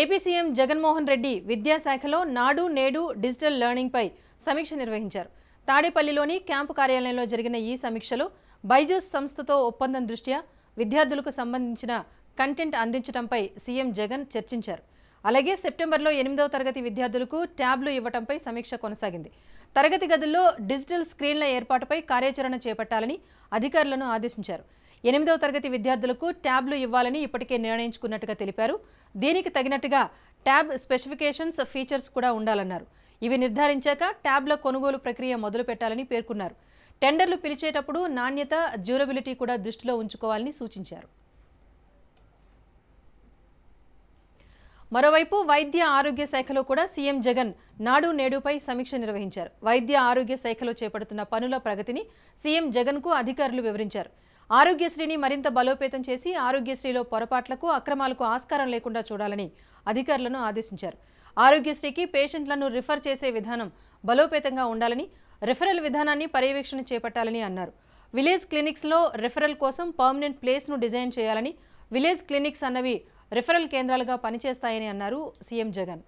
AP CM Jaganmohan Reddy విద్యాశాఖలో నాడు నేడు డిజిటల్ లెర్నింగ్పై సమీక్ష నిర్వహించారు తాడేపల్లిలోని క్యాంపు కార్యాలయంలో జరిగిన ఈ సమీక్షలో బైజూస్ సంస్థతో ఒప్పందం దృష్ట్యా విద్యార్థులకు సంబంధించిన కంటెంట్ అందించడంపై సీఎం జగన్ చర్చించారు అలాగే సెప్టెంబర్లో ఎనిమిదవ తరగతి విద్యార్థులకు ట్యాబ్లు ఇవ్వడంపై సమీక్ష కొనసాగింది తరగతి గదుల్లో డిజిటల్ స్క్రీన్ల ఏర్పాటుపై కార్యాచరణ చేపట్టాలని అధికారులను ఆదేశించారు ఎనిమిదవ తరగతి విద్యార్థులకు ట్యాబ్లు ఇవ్వాలని ఇప్పటికే నిర్ణయించుకున్నట్టుగా తెలిపారు దీనికి తగినట్టుగా ట్యాబ్ స్పెసిఫికేషన్స్ ఫీచర్స్ కూడా ఉండాలన్నారు ఇవి నిర్ధారించాక ట్యాబ్ల కొనుగోలు ప్రక్రియ మొదలు పెట్టాలని పేర్కొన్నారు టెండర్లు పిలిచేటప్పుడు నాణ్యత డ్యూరబిలిటీ కూడా దృష్టిలో ఉంచుకోవాలని సూచించారు మరోవైపు వైద్య ఆరోగ్య శాఖలో కూడా సీఎం జగన్ నాడు నేడుపై సమీక్ష నిర్వహించారు వైద్య ఆరోగ్య శాఖలో చేపడుతున్న పనుల ప్రగతిని సీఎం జగన్కు అధికారులు వివరించారు ఆరోగ్యశ్రీని మరింత బలోపేతం చేసి ఆరోగ్యశ్రీలో పొరపాట్లకు అక్రమాలకు ఆస్కారం లేకుండా చూడాలని అధికారులను ఆదేశించారు ఆరోగ్యశ్రీకి పేషెంట్లను రిఫర్ చేసే విధానం బలోపేతంగా ఉండాలని రిఫరల్ విధానాన్ని పర్యవేక్షణ చేపట్టాలని అన్నారు విలేజ్ క్లినిక్స్లో రిఫరల్ కోసం పర్మనెంట్ ప్లేస్ను డిజైన్ చేయాలని విలేజ్ క్లినిక్స్ అన్నవి రిఫరల్ కేంద్రాలుగా పనిచేస్తాయని అన్నారు సీఎం జగన్